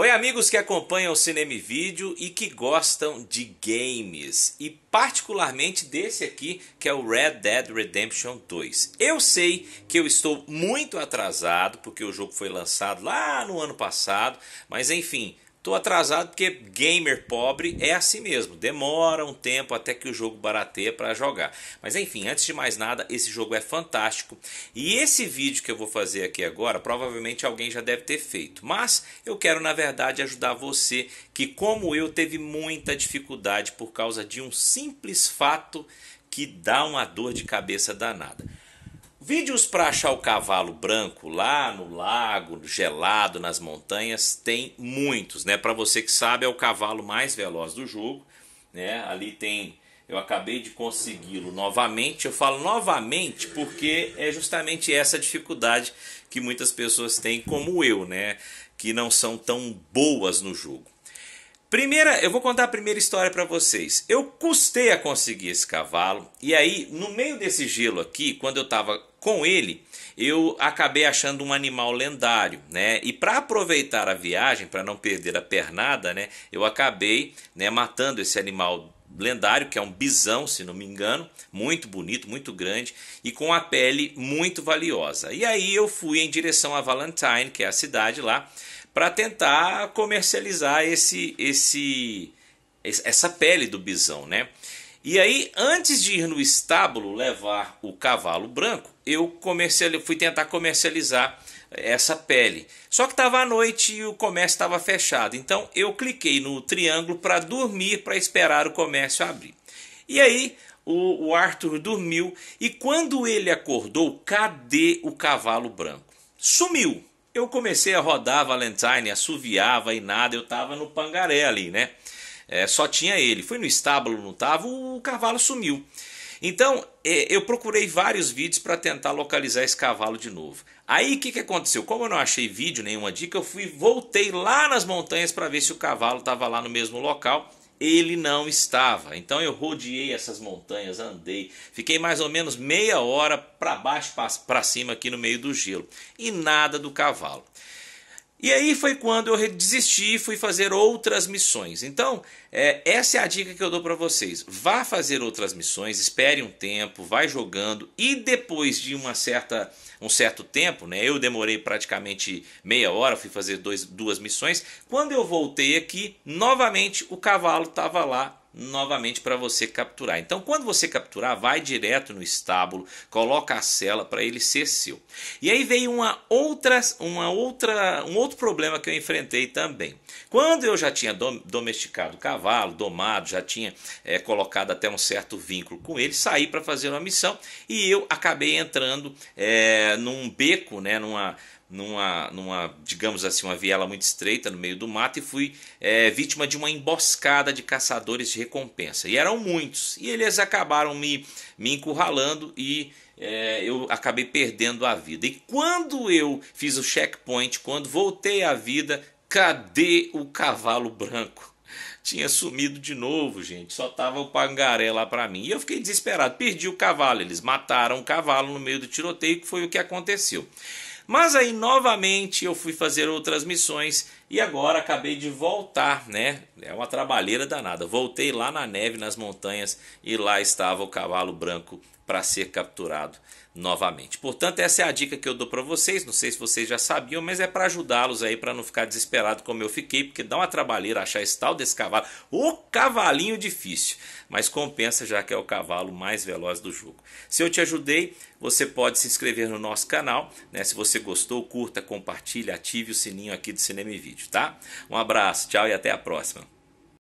Oi, amigos que acompanham o Cinema e Vídeo e que gostam de games, e particularmente desse aqui, que é o Red Dead Redemption 2. Eu sei que eu estou muito atrasado, porque o jogo foi lançado lá no ano passado, mas enfim, Tô atrasado porque gamer pobre é assim mesmo, demora um tempo até que o jogo barateia para jogar. Mas enfim, antes de mais nada, esse jogo é fantástico. E esse vídeo que eu vou fazer aqui agora, provavelmente alguém já deve ter feito. Mas eu quero na verdade ajudar você que como eu teve muita dificuldade por causa de um simples fato que dá uma dor de cabeça danada. Vídeos para achar o cavalo branco lá no lago, gelado, nas montanhas, tem muitos, né? Para você que sabe, é o cavalo mais veloz do jogo, né? Ali tem, eu acabei de consegui-lo novamente. Eu falo novamente porque é justamente essa dificuldade que muitas pessoas têm, como eu, né? Que não são tão boas no jogo. Primeira, eu vou contar a primeira história para vocês. Eu custei a conseguir esse cavalo e aí no meio desse gelo aqui, quando eu estava com ele, eu acabei achando um animal lendário, né? E para aproveitar a viagem, para não perder a pernada, né? Eu acabei, né, matando esse animal lendário, que é um bisão, se não me engano, muito bonito, muito grande e com a pele muito valiosa. E aí eu fui em direção a Valentine, que é a cidade lá, para tentar comercializar esse esse essa pele do bisão, né? E aí, antes de ir no estábulo levar o cavalo branco, eu comercial, fui tentar comercializar essa pele. Só que estava à noite e o comércio estava fechado. Então eu cliquei no triângulo para dormir, para esperar o comércio abrir. E aí o, o Arthur dormiu e quando ele acordou, cadê o cavalo branco? Sumiu. Eu comecei a rodar Valentine, assoviava e nada, eu estava no pangaré ali, né? É, só tinha ele. Fui no estábulo, não estava, o cavalo sumiu. Então, é, eu procurei vários vídeos para tentar localizar esse cavalo de novo. Aí, o que, que aconteceu? Como eu não achei vídeo, nenhuma dica, eu fui voltei lá nas montanhas para ver se o cavalo estava lá no mesmo local ele não estava. Então eu rodeei essas montanhas, andei, fiquei mais ou menos meia hora para baixo, para cima aqui no meio do gelo e nada do cavalo. E aí foi quando eu desisti e fui fazer outras missões. Então, é, essa é a dica que eu dou para vocês. Vá fazer outras missões, espere um tempo, vai jogando e depois de uma certa, um certo tempo, né, eu demorei praticamente meia hora, fui fazer dois, duas missões. Quando eu voltei aqui, novamente o cavalo estava lá novamente para você capturar. Então, quando você capturar, vai direto no estábulo, coloca a cela para ele ser seu. E aí veio uma outra, uma outra, um outro problema que eu enfrentei também. Quando eu já tinha domesticado o cavalo, domado, já tinha é, colocado até um certo vínculo com ele, saí para fazer uma missão e eu acabei entrando é, num beco, né, numa numa, numa, digamos assim, uma viela muito estreita no meio do mato e fui é, vítima de uma emboscada de caçadores de recompensa. E eram muitos. E eles acabaram me, me encurralando e é, eu acabei perdendo a vida. E quando eu fiz o checkpoint, quando voltei à vida, cadê o cavalo branco? Tinha sumido de novo, gente. Só tava o pangaré lá para mim. E eu fiquei desesperado. Perdi o cavalo. Eles mataram o cavalo no meio do tiroteio, que foi o que aconteceu. Mas aí novamente eu fui fazer outras missões e agora acabei de voltar, né? É uma trabalheira danada. Voltei lá na neve, nas montanhas, e lá estava o cavalo branco para ser capturado novamente. Portanto, essa é a dica que eu dou para vocês. Não sei se vocês já sabiam, mas é para ajudá-los aí para não ficar desesperado como eu fiquei, porque dá uma trabalheira achar esse tal desse cavalo. O cavalinho difícil, mas compensa já que é o cavalo mais veloz do jogo. Se eu te ajudei, você pode se inscrever no nosso canal, né? Se você gostou, curta, compartilhe, ative o sininho aqui do Cinema e Vídeo vídeo, tá? Um abraço, tchau e até a próxima.